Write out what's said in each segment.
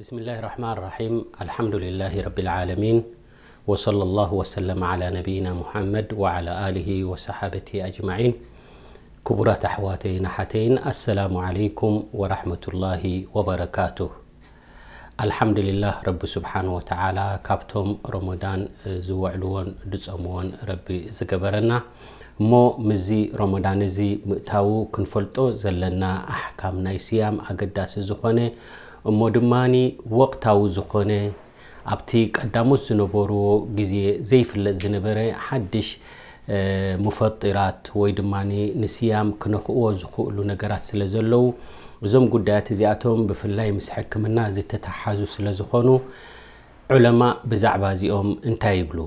بسم الله الرحمن الرحيم الحمد لله رب العالمين وصلى الله وسلم على نبينا محمد وعلى آله وصحابته أجمعين كبرات أحواتي نحتين السلام عليكم ورحمة الله وبركاته الحمد لله رب سبحانه وتعالى كابتم رمضان زوعلون دፅምዎን رب زكبرنا مو مزي رمضان زي ምእታው ክንፈልጦ زلنا أحكام ናይ ስያም ኣገዳሲ እሞ ድማ ወቅታዊ ዝኾነ ኣብቲ ቀዳሞት ዝነበርዎ ግዜ ዘይፍለጥ ዝነበረ ሓድሽ ሙፈጢራት ወይ ድማ ንስያም ክነክእዎ ዝኽእሉ ነገራት ስለ ዘለው እዞም ጉዳያት እዚኣቶም ብፍላይ ምስ ሕክምና ዝተተሓዙ ስለ ዝኾኑ ዑለማ ብዛዕባ እዚኦም እንታይ ይብሉ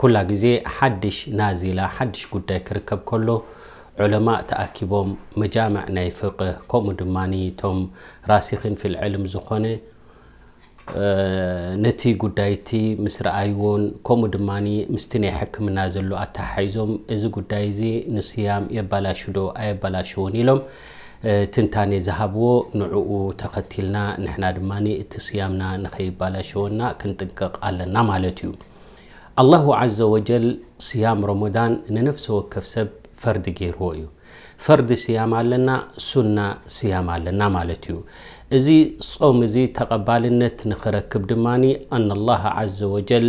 ኩላ ግዜ ሓድሽ ናዚላ ሓድሽ ጉዳይ ክርከብ ከሎ علماء تأكبهم مجامع نيفقه فقه كم دماني توم راسخين في العلم زخنة آه، نتي قدايتي أيون كم دماني مستني حكم نازلو أتحيزهم إذا قدايزي نسيام يبلاشدو أي بلاشوني لهم آه، تنتاني ዝሃብዎ نعو تقتلنا نحن دماني اتصيامنا نخيب ንኸይባላሸወና ክንጥንቀቕ ኣለና ማለት እዩ ኣላሁ ዘ ወጀል ስያም ረመዳን ንነፍሲ ወከፍ ሰብ ፈርድ ገይርዎ እዩ ፈርዲ ስያም ኣለና ሱና ስያም ኣለና ማለት እዩ እዚ ጾም እዚ ተቐባልነት ንኽረክብ ድማኒ ኣና ላሃ ዘ ወጀል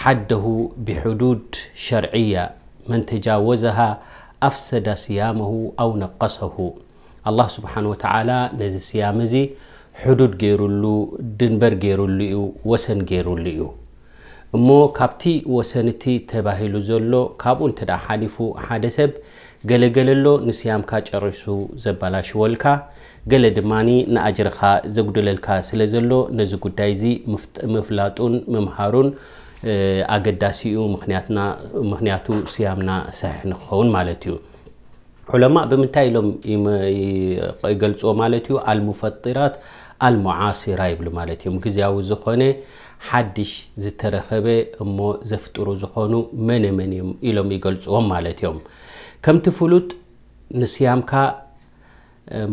ሓደሁ ብሕዱድ ሸርዕያ መን ተጃወዘሃ ኣፍሰዳ ስያመሁ ኣው ነቀሰሁ ኣላህ ስብሓን ወተዓላ ነዚ ስያም እዚ ሕዱድ ገይሩሉ ድንበር ገይሩሉ እዩ ወሰን ገይሩሉ እዩ እሞ ካብቲ ወሰንቲ ተባሂሉ ዘሎ ካብኡ እንተ ደ ሓሊፉ ሓደ ሰብ ገለገለሎ ንስያምካ ጨሪሱ ዘባላሽወልካ ገለ ድማኒ ንኣጅርኻ ዘጉድለልካ ስለ ዘሎ ነዚ ጉዳይ እዚ ምፍላጡን ምምሃሩን ኣገዳሲኡ ምክንያቱ ስያምና ሰሕ ንክኸውን ማለት እዩ ዑለማ ብምንታይ ኢሎም ይገልፅዎ ማለት እዩ ኣልሙፈጢራት አልሙዓሲራ ይብሉ ማለት እዮም ግዜያዊ ዝኾነ ሓድሽ ዝተረኸበ እሞ ዘፍጥሩ ዝኾኑ መነ መን እዮም ኢሎም ይገልፅዎም ማለት እዮም ከምቲ ፍሉጥ ንስያምካ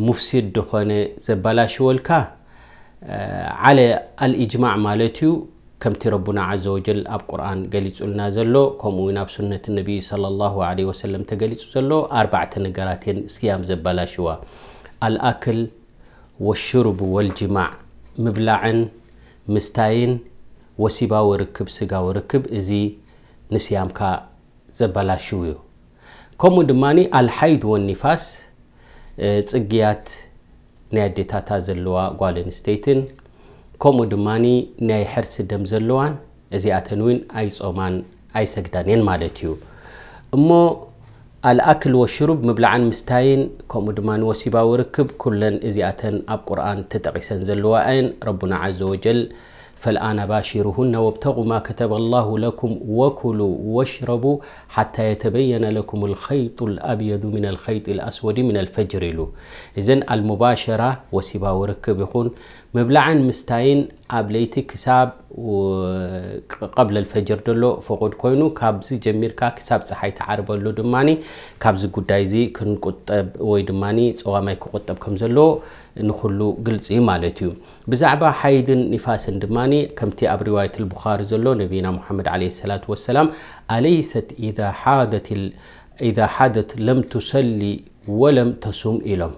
ሙፍሲድ ድኾነ ዘባላሽወልካ ዓለ አልእጅማዕ ማለት እዩ ከምቲ ረቡና ዘ ወጀል ኣብ ቁርን ገሊፁልና ዘሎ ከምኡ ናብ ሱነት ነቢይ ለ ላሁ ለ ወሰለም ተገሊፁ ዘሎ ኣርባዕተ ነገራት እየን ስያም ዘባላሽዋ ኣልኣክል ወሽሩብ ወልጅማዕ ምብላዕን ምስታይን ወሲባዊ ርክብ ስጋዊ ርክብ እዚ ንስያምካ ዘበላሽው እዩ ከምኡ ድማ ኣልሓይድ ወኒፋስ ፅግያት ናይ ኣዴታታ ዘለዋ ጓል ኣንስተይትን ከምኡ ድማ ናይ ሕርሲ ደም ዘለዋን እዚኣተን እውን ኣይፆማን ኣይሰግዳን እየን ማለት እዩ እሞ الأكل والشرب مبلعن مستاين كم وسبا وركب كلن إزياتن أب قرآن تتقسن زلوائن ربنا عز وجل فالآن باشرهن وابتغوا ما كتب الله لكم وكلوا واشربوا حتى يتبين لكم الخيط الأبيض من الخيط الأسود من الفجر له إذن المباشرة وسبا وركب يقول ምብላዕን ምስታይን ኣብ ለይቲ ክሳብ ቀብለ ልፈጅር ደሎ ፍቑድ ኮይኑ ካብዚ ጀሚርካ ክሳብ ፀሓይ ተዓርበሉ ድማ ካብዚ ጉዳይ እዚ ክንቁጠብ ወይ ድማ ፀዋማይ ክቁጠብ ከም ዘለዎ ንኩሉ ግልፂ ማለት እዩ ብዛዕባ ሓይድን ኒፋስን ድማ ከምቲ ኣብ ሪዋየት ልቡኻሪ ዘሎ ነቢና ሙሓመድ ለ ሰላት ወሰላም ኣለይሰት ኢዛ ሓደት ለም ትሰሊ ወለም ተሱም ኢሎም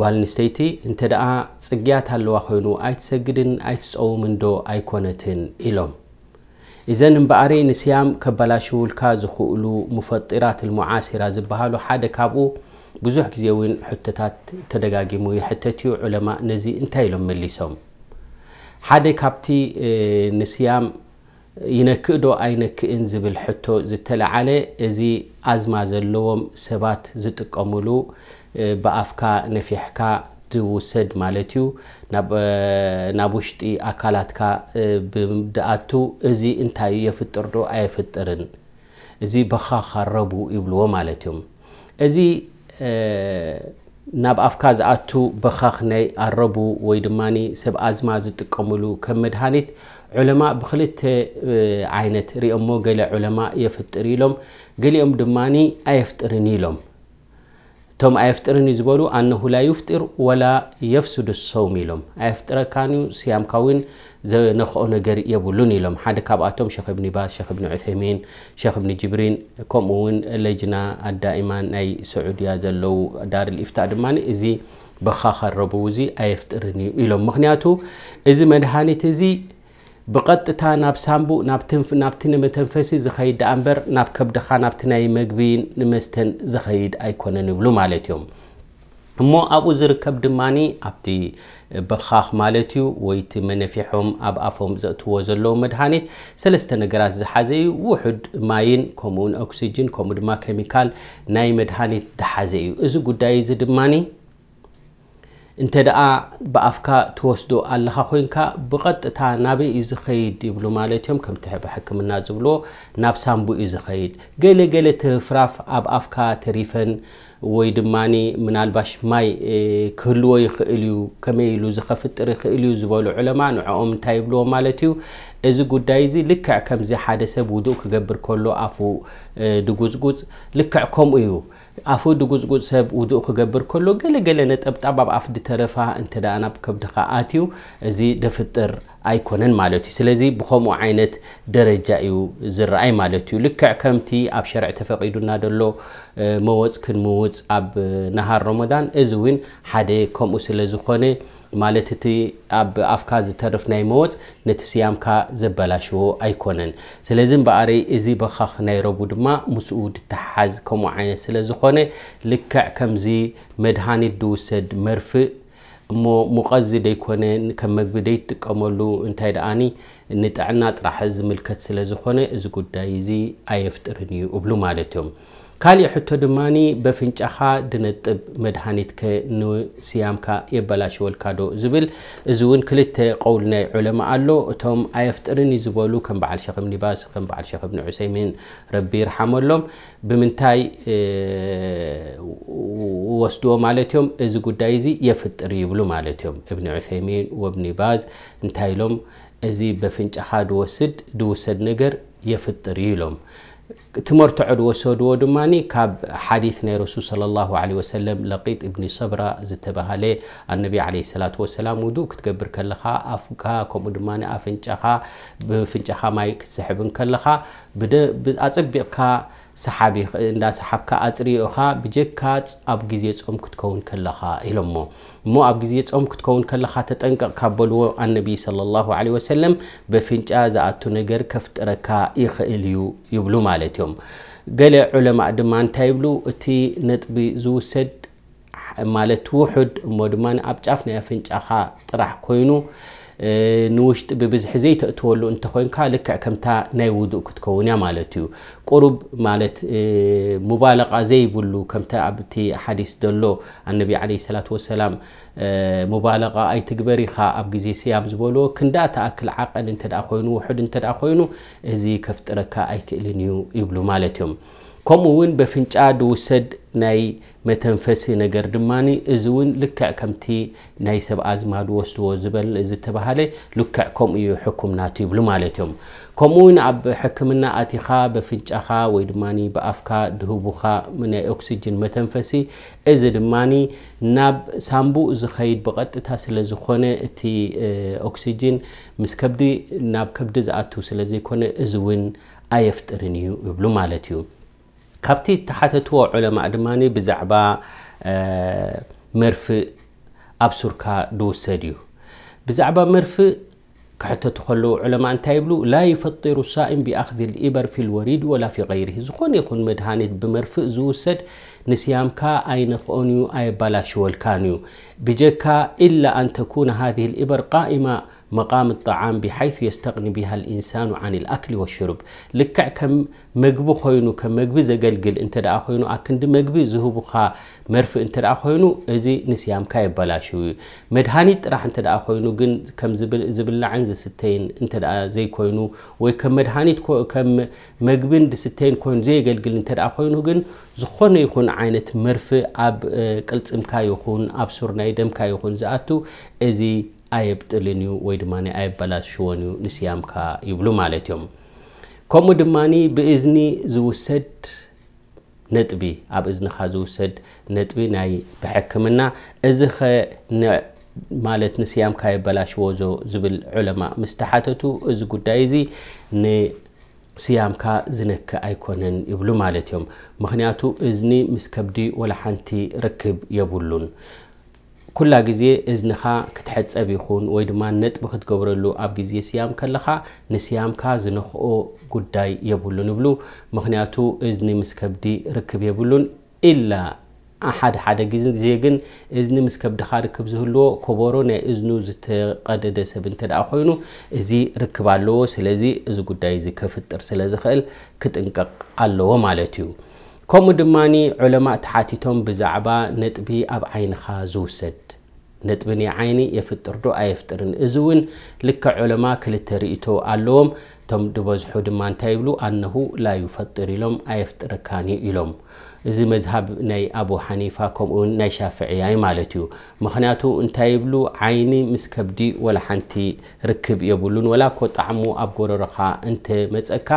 ጓል ኣንስተይቲ እንተ ደኣ ፅግያት ኣለዋ ኮይኑ ኣይትሰግድን ኣይትፀውምን ዶ ኣይኮነትን ኢሎም እዘን እምበኣሪ ንስያም ከበላሽውልካ ዝኽእሉ ሙፈጢራት ልሙዓሲራ ዝበሃሉ ሓደ ካብኡ ብዙሕ ግዜ እውን ሕቶታት ተደጋጊሙ ይሕተት ዩ ዑለማ ነዚ እንታይ ኢሎም መሊሶም ሓደ ካብቲ ንስያም ይነክእ ዶ ኣይነክእን ዝብል ሕቶ ዝተለዓለ እዚ ኣዝማ ዘለዎም ሰባት ዝጥቀምሉ ብኣፍካ ነፊሕካ ትውሰድ ማለት እዩ ናብ ውሽጢ ኣካላትካ ብድኣቱ እዚ እንታይ የፍጥር ዶ ኣየፍጥርን እዚ በኻ ካረቡ ይብልዎ ማለት እዮም እዚ ናብ ኣፍካ ዝኣቱ በኻኽ ናይ ኣረቡ ወይ ድማ ሰብ ኣዝማ ዝጥቀምሉ ከም መድሃኒት ዑለማ ብክልተ ዓይነት ሪኦሞ ገለ ዑለማ የፍጥር ኢሎም ገሊኦም ድማ ኣየፍጥርን ኢሎም እቶም ኣየፍጥርን እዩ ዝበሉ ኣነሁ ላ ይፍጢር ወላ የፍስዱ ሰውም ኢሎም ኣየፍጥረካንዩ ስያምካ ውን ዘነክኦ ነገር የብሉን ኢሎም ሓደ ካብኣቶም ሸክ እብኒ ባስ ሸክ እብኒ ዑሰሚን ሸክ እብኒ ጅብሪን ከምኡ ውን ለጅና ኣዳኢማን ናይ ስዑድያ ዘለው ዳር ልኢፍታ ድማ እዚ ብካ ከረቡ እዚ ኣየፍጥርን እዩ ኢሎም ምክንያቱ እዚ መድሃኒት እዚ ብቐጥታ ናብ ሳምቡ ናብቲ ንመተንፈሲ ዝኸይድ ዳ እምበር ናብ ከብድኻ ናብቲ ናይ መግቢን ንመስተን ዝኸይድ ኣይኮነን ይብሉ ማለት እዮም እሞ ኣብኡ ዝርከብ ድማኒ ኣብቲ ብኻኽ ማለት እዩ ወይቲ መነፊሖም ኣብ ኣፎም ዘእትዎ ዘለዉ መድሃኒት ሰለስተ ነገራት ዝሓዘ እዩ ውሑድ ማይን ከምኡውን ኦክሲጅን ከምኡ ድማ ኬሚካል ናይ መድሃኒት ዝሓዘ እዩ እዚ ጉዳይ እዚ ድማኒ እንተ ደኣ ብኣፍካ ትወስዶ ኣለካ ኮይንካ ብቐጥታ ናበይ እዩ ዝኸይድ ይብሉ ማለት እዮም ከምቲ ሕክምና ዝብልዎ ናብ ሳምቡ እዩ ዝኸይድ ገለገለ ትርፍራፍ ኣብ ኣፍካ ተሪፈን ወይ ድማ ምናልባሽ ማይ ክህልዎ ይኽእል እዩ ከመይ ኢሉ ዝኸፍጥር ይኽእል እዩ ዝበሉ ዕለማ ንዕኦም እንታይ ይብልዎ ማለት እዩ እዚ ጉዳይ እዚ ልክዕ ከምዚ ሓደ ሰብ ውዱእ ክገብር ከሎ ኣፉ ድጉፅጉፅ ልክዕ ከምኡ እዩ ኣፉ ድጉፅጉፅ ሰብ ውዱእ ክገብር ከሎ ገለገለ ነጠብጣብ ኣብ ኣፍ ድተረፋ እንተ ናብ ከብድካ ኣትዩ እዚ ደፍጥር ኣይኮነን ማለት እዩ ስለዚ ብከምኡ ዓይነት ደረጃ እዩ ዝረአይ ማለት እዩ ልክዕ ከምቲ ኣብ ሸርዕ ተፈቒዱና ደሎ መወፅ ክንምውፅ ኣብ ናሃር ሮሞዳን እዚ እውን ሓደ ከምኡ ስለ ዝኾነ ማለት እቲ ኣብ ኣፍካ ዝተርፍ ናይ መወፅ ነቲ ስያምካ ዘበላሽዎ ኣይኮነን ስለዚ እምበኣሪ እዚ በኻ ክናይረቡ ድማ ምስኡ ድተሓሓዝ ከምኡ ዓይነት ስለ ዝኾነ ልክዕ ከምዚ መድሃኒት ድውሰድ መርፍእ እሞ ሙቐት ዘይኮነ ከም መግቢ ደይጥቀመሉ እንታይ ደኣኒ ንጥዕና ጥራሕ ዝምልከት ስለ ዝኾነ እዚ ጉዳይ እዚ ኣየፍጥርን እዩ እብሉ ማለት እዮም ካልእ ሕቶ ድማ በፍንጫኻ ድነጥብ መድሃኒት ከ ንስያምካ የበላሽወልካዶ ዝብል እዚ እውን ክልተ ቀውል ናይ ዑለማ ኣሎ እቶም ኣየፍጥርን እዩ ዝበሉ ከም በዓል ሸክ እብኒ ባስ ከም በዓል ሸክ እብኒ ዑሰይሚን ረቢ ይርሓመሎም ብምንታይ ወስድዎ ማለት እዮም እዚ ጉዳይ እዚ የፍጥር ይብሉ ማለት እዮም እብኒ ዑሰይሚን ወብኒ ባዝ እንታይ ኢሎም እዚ በፍንጫኻ ድወስድ ድውሰድ ነገር የፍጥር ኢሎም ትምህርቲ ዕድዎ ሰድዎ ድማ ካብ ሓዲث ናይ ረሱል صى الله ለ وሰለም ለቂጥ እብኒ ሰብራ ዝተባሃለ ኣነቢ عለ ሰላة ወሰላም ውዱእ ክትገብር ከለኻ ኣፍካ ከምኡ ድማ ኣፍንጫኻ ብፍንጫኻ ማይ ክትስሕብን ከለኻ ኣፀቢቕካ ሰሓብ እንዳሰሓብካ ኣፅሪኦኻ ብጀካ ኣብ ግዜ ፆም ክትከውን ከለኻ ኢሎሞ እሞ ኣብ ግዜ ፆም ክትከውን ከለኻ ተጠንቀቕ ካብ በልዎ ኣነቢይ صለ ላሁ ለ ወሰለም በፍንጫ ዝኣቱ ነገር ከፍጥረካ ይኽእል እዩ ይብሉ ማለት እዮም ገለ ዑለማ ድማ እንታይ ይብሉ እቲ ነጥቢ ዝውሰድ ማለት ውሑድ እሞ ድማ ኣብ ጫፍ ናይ ኣፍንጫኻ ጥራሕ ኮይኑ ንውሽጢ ብብዝሒ ዘይተእትወሉ እንተኮይንካ ልክዕ ከምታ ናይ ውዱእ ክትከውን እያ ማለት እዩ ቁሩብ ማለት ሙባለቃ ዘይብሉ ከምቲ ኣብቲ ሓዲስ ዘሎ ኣነቢ ዓለ ሰላት ወሰላም ሙባለቃ ኣይትግበር ኢኻ ኣብ ግዜ ስያም ዝበልዎ ክንዳ ተኣክል ዓቐል እንተ ኮይኑ ውሑድ እንተ ኮይኑ እዚ ከፍጥረካ ኣይክእልን እዩ ይብሉ ማለት እዮም ከምኡ እውን በፍንጫ ድውሰድ ናይ መተንፈሲ ነገር ድማ እዚ እውን ልክዕ ከምቲ ናይ ሰብ ኣዝማድ ወስድዎ ዝተባሃለ ልክዕ ከምኡ እዩ ሕኩምናቱ ይብሉ ማለት እዮም ከምኡ ውን ኣብ ሕክምና ኣቲኻ በፍንጫኻ ወይ ድማ ብኣፍካ ድህቡኻ ናይ ኦክሲጅን መተንፈሲ እዚ ድማ ናብ ሳምቡእ ዝኸይድ ብቐጥታ ስለ ዝኾነ እቲ ኦክሲጅን ምስ ከብዲ ናብ ከብዲ ዝኣት ስለ ዘይኮነ እዚ እውን ኣየፍጥርን እዩ ይብሉ ማለት እዩ كابتي تحتتو علماء دماني آه، بزعبا مرف دو دوسديو بزعبا مرف حتى تخلو علماء تايبلو لا يفطر الصائم بأخذ الإبر في الوريد ولا في غيره زخون يكون بمرفي زو سد نسيام كا أي نخونيو أي بلاش والكانيو بجكا إلا أن تكون هذه الإبر قائمة مقام الطعام بحيث يستغني بها الإنسان عن الأكل والشرب لكع كم مجب خوينو كم مجب زجلجل أنت دع خوينو أكند مجب زهوب خا مرف أنت دع خوينو أزي نسيام كاي بلاشوي مدهانيت راح أنت دع خوينو جن كم زبل زبل عن ستين أنت دع زي كم وكم مدهانيت كم مجبن ستين خين زي جلجل أنت دع خينو جن ዝኾነ ይኹን ዓይነት መርፊ ኣብ ቅልፅምካ ይኹን ኣብ ሱርናይ ደምካ يكون زاتو ازي ኣየብጥልን እዩ ወይ ድማ እዩ ንስያምካ ይብሉ ማለት እዮም ከምኡ ድማ ብእዝኒ ዝውሰድ ነጥቢ ኣብ እዝንኻ ዝውሰድ ነጥቢ ናይ ብሕክምና እዚ ኸ ማለት ንስያምካ የበላሽዎ ዞ ዝብል ዑለማ ምስተሓተቱ እዚ ጉዳይ እዚ ንስያምካ ዝነክእ ኣይኮነን ይብሉ ማለት እዮም ምክንያቱ እዝኒ ምስ ከብዲ ወላ ሓንቲ ርክብ የብሉን ኩላ ግዜ እዝንኻ ክትሕፀብ ይኹን ወይ ድማ ነጥቢ ክትገብረሉ ኣብ ግዜ ስያም ከለኻ ንስያምካ ዝነኽኦ ጉዳይ የብሉን ይብሉ ምክንያቱ እዝኒ ምስ ከብዲ ርክብ የብሉን ኢላ ሓደ ሓደ ግዜ ግን እዝኒ ምስ ከብድኻ ርክብ ዝህልዎ ከበሮ ናይ እዝኑ ዝተቀደደ ሰብ እንተ ደኣ ኮይኑ እዚ ርክብ ኣለዎ ስለዚ እዚ ጉዳይ እዚ ከፍጥር ስለ ዝኽእል ክጥንቀቕ ኣለዎ ማለት እዩ ከምኡ ድማኒ ዑለማ ተሓቲቶም ብዛዕባ ነጥቢ ኣብ ዓይንኻ ዝውሰድ ነጥቢን ዓይኒ የፍጥርዶ ኣየፍጥርን እዚ ውን ልካ ዑለማ ክልተ ርእቶ ኣለዎም እቶም ድበዝሑ ድማ እንታይ ይብሉ ኣነሁ ላ ይፈጥር ኢሎም ኣየፍጥርካኒ ኢሎም እዚ መዝሃብ ናይ ኣቡ ሓኒፋ ከምኡውን ናይ ሻፍዕያይ ማለት እዩ ምክንያቱ እንታይ ይብሉ ዓይኒ ምስ ከብዲ ወላ ሓንቲ ርክብ የብሉን ወላ ኮ ጣዕሙ ኣብ ጎረሮኻ እንተመፀካ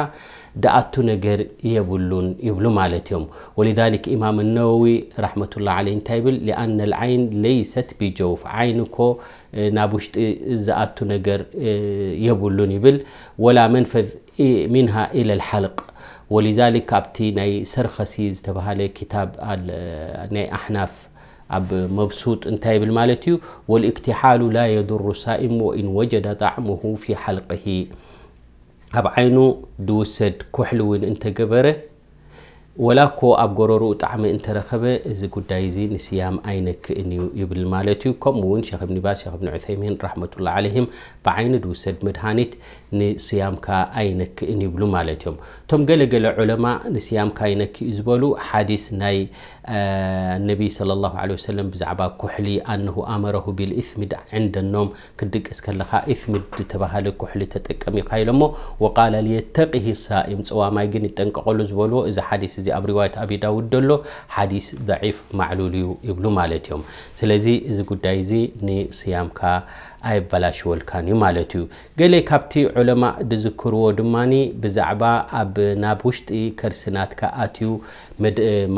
دأت نجر يبلون يبلو مالتهم ولذلك إمام النووي رحمة الله عليه تايبل لأن العين ليست بجوف عينكو نابوشت زاتو نجر يبولون يبل ولا منفذ منها الى الحلق ولذلك كابتي ناي سرخسيز تبهالي كتاب ناي احناف اب مبسوط انتهي بالمالتي والاكتحال لا يضر سائم وان وجد طعمه في حلقه اب عينو دوسد كحلو انت قبره ወላኮ ኣብ ጎረርኡ ጣዕሚ እንተረኸበ እዚ ጉዳይ እዚ ንስያም ኣይነክእን እዩ ይብል ማለት እዩ ከምኡ እውን ሸክ እብኒ ባዝ ሸክ እብኒ ዑሰይሚን ራሕመቱላ ዓለይህም ብዓይኒ ዝውሰድ መድሃኒት ንስያምካ ኣይነክእን ይብሉ ማለት እዮም እቶም ገለገለ ዑለማ ንስያምካ ኣይነክእ ዝበሉ ሓዲስ ናይ ነቢይ صለ ላሁ ለ ወሰለም ብዛዕባ ኩሕሊ ኣንሁ ኣመረሁ ቢልእስሚድ ዕንደኖም ክድቅስ ከለካ እስሚድ ዝተባሃለ ኩሕሊ ተጠቀም ኢካ ኢሎሞ ወቃላ ልየተቂሂ ሳኢም ፀዋማይ ግን ይጠንቀቀሉ ዝበልዎ እዚ ሓዲስ እዚ እዚ ኣብ ሪዋየት ኣብ ዳውድ ደሎ ሓዲስ ضዒፍ ማዕሉል እዩ ይብሉ ማለት እዮም ስለዚ እዚ ጉዳይ እዚ ንስያምካ ኣይበላሽወልካን እዩ ማለት እዩ ገሌ ካብቲ ዑለማ ድዝክርዎ ድማ ብዛዕባ ኣብ ናብ ውሽጢ ከርስናትካ ኣትዩ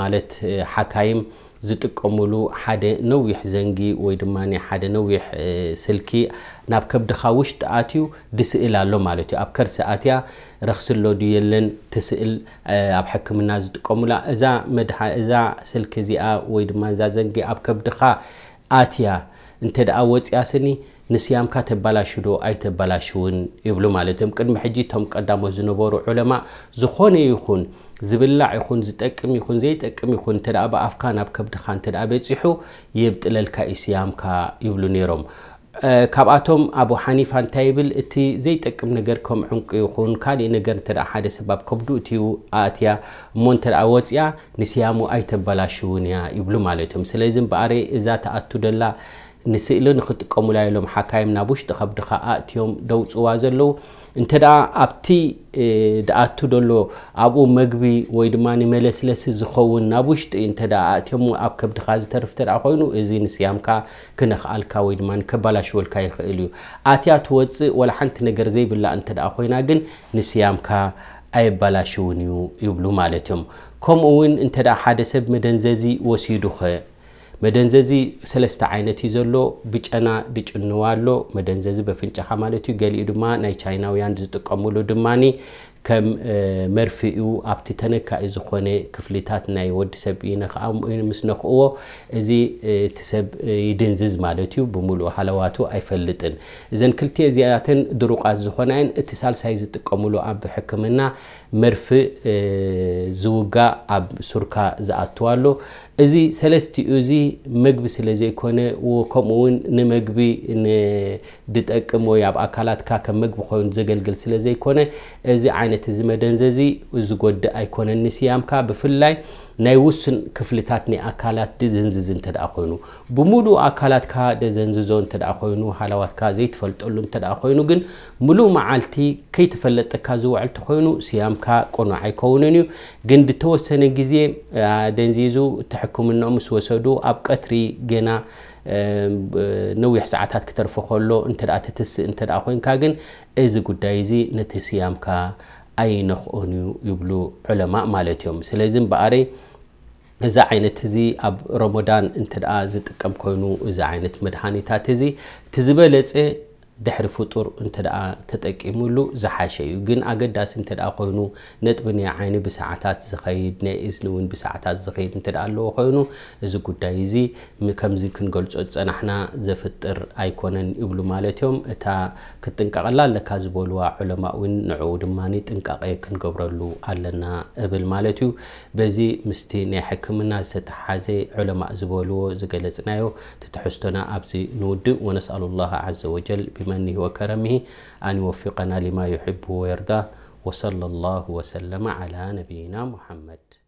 ማለት ሓካይም ዝጥቀምሉ ሓደ ነዊሕ ዘንጊ ወይ ድማ ሓደ ነዊሕ ስልኪ ናብ ከብድኻ ውሽጢ ኣትዩ ድስእል ኣሎ ማለት እዩ ኣብ ከርሲ ኣትያ ረክስሎ የለን ትስእል ኣብ ሕክምና ዝጥቀሙላ እዛ ስልኪ እዚኣ ወይ ድማ እዛ ዘንጊ ኣብ ከብድኻ ኣትያ እንተ ደኣ ወፅያ ስኒ ንስያምካ ተባላሽ ዶ ኣይተባላሽውን ይብሉ ማለት እዮም ቅድሚ ሕጂ እቶም ቀዳሞት ዝነበሩ ዑለማ ዝኾነ ይኹን ዝብላዕ ይኹን ዝጠቅም ይኹን ዘይጠቅም ይኹን እንተ ብኣፍካ ናብ ከብድኻ እንተ በፂሑ የብጥለልካ እዩ ስያምካ ይብሉ ነይሮም ካብኣቶም ኣብ ሓኒፋ እንታይ ይብል እቲ ዘይጠቅም ነገር ከም ዕንቁ ይኹን ካልእ ነገር እተ ሓደ ሰባብ ከብዱ እትዩ ኣእትያ እሞ እንተ ወፅያ ንስያሙ ኣይተበላሽውን እያ ይብሉ ማለት እዮም ስለዚ እምበኣረ እዛ ተኣቱ ደላ ንስእሊ ንክጥቀሙላ ኢሎም ሓካይም ናብ ውሽጢ ከብዲ ከዓ እትዮም ደውፅዋ ዘለዉ እንተ ደኣ ኣብቲ ድኣቱ ደሎ ኣብኡ መግቢ ወይ ድማ ንመለስለሲ ዝኸውን ናብ ውሽጢ እንተ ኣእትዮም ኣብ ከብድካ ዝተርፍ ተ ኮይኑ እዚ ንስያምካ ክነክኣልካ ወይ ድማ ከባላሽወልካ ይኽእል እዩ ኣትያ ትወፅእ ወላ ሓንቲ ነገር ዘይብላ እንተ ኮይና ግን ንስያምካ ኣይባላሽ እውን እዩ ይብሉ ማለት እዮም ከምኡ እውን እንተ ሓደ ሰብ መደንዘዚ ወሲዱ ኸ መደንዘዚ ሰለስተ ዓይነት እዩ ዘሎ ብጨና ድጭንዋ ኣሎ መደንዘዚ በፍንጫኻ ማለት እዩ ገሊኡ ድማ ናይ ቻይናውያን ዝጥቀምሉ ድማኒ ከም መርፊኡ ኣብቲ ተነካኢ ዝኾነ ክፍልታት ናይ ወዲ ሰብ ኢነከዓ ምስ ነክእዎ እዚ እቲ ሰብ ይድንዝዝ ማለት እዩ ብምሉእ ሃለዋቱ ኣይፈልጥን እዘን ክልቲ እዚኣተን ድሩቃት ዝኾናየን እቲ ሳልሳይ ዝጥቀምሉ ኣብ ሕክምና መርፊእ ዝውጋእ ኣብ ሱርካ ዝኣትዋ ኣሎ እዚ ሰለስቲኡ እዚ መግቢ ስለ ዘይኮነ ከምኡ ውን ንመግቢ ንድጠቅም ወይ ኣብ ኣካላትካ ከም መግቢ ኮይኑ ዘገልግል ስለ ዘይኮነ እዚ ዓይነት ዓይነት ነቲ ዝመደንዘዚ ዝጎዲእ ኣይኮነን ንስያምካ ብፍላይ ናይ ውስን ክፍልታት ናይ ኣካላት ድዘንዝዝ እንተ ኮይኑ ብሙሉእ ኣካላትካ ዘንዝዞ እተ ኮይኑ ሃላዋትካ ዘይትፈልጠሉ እተ ኮይኑ ግን ሙሉእ መዓልቲ ከይተፈለጠካ ዝውዕል ኮይኑ ስያምካ ቆኑዕ ኣይከውንን እዩ ግን ድተወሰነ ግዜ ደንዚዙ ተሕክምንኦ ምስ ወሰዱ ኣብ ቀትሪ ገና ነዊሕ ሰዓታት ክተርፎ ከሎ እተ ትትስእ እተ ኮይንካ ግን እዚ ጉዳይ እዚ ነቲ ስያምካ ኣይነኽኦን እዩ ይብሉ ዑለማ ማለት እዮም ስለዚ በኣረይ እዚ ዓይነት እዚ ኣብ ረሞዳን እንተ ዝጥቀም ኮይኑ እዚ ዓይነት መድሃኒታት እዚ እቲ ዝበለፀ ድሕሪ ፍጡር እንተ ተጠቂሙሉ ዝሓሸ እዩ ግን ኣገዳሲ እንተ ኮይኑ ነጥቢ ናይ ዓይኒ ብሰዓታት ዝኸይድ ናይ እዝኒ እውን ብሰዓታት ዝኸይድ እንተ ኣለዎ ኮይኑ እዚ ጉዳይ እዚ ከምዚ ክንገልፆ ዝፀናሕና ዘፍጥር ኣይኮነን ይብሉ ማለት እዮም እታ ክጥንቀቐላ ኣለካ ዝበልዋ ዑለማ እውን ንዕኡ ድማ ጥንቃቐ ክንገብረሉ ኣለና እብል ማለት እዩ በዚ ምስቲ ናይ ሕክምና ዝተተሓዘ ዑለማ ዝበልዎ ዝገለፅናዮ ትትሕዝቶና ኣብዚ ንውድእ ወነስኣሉ ላ ዘ ወጀል بمنه وكرمه أن يوفقنا لما يحبه ويرضاه وصلى الله وسلم على نبينا محمد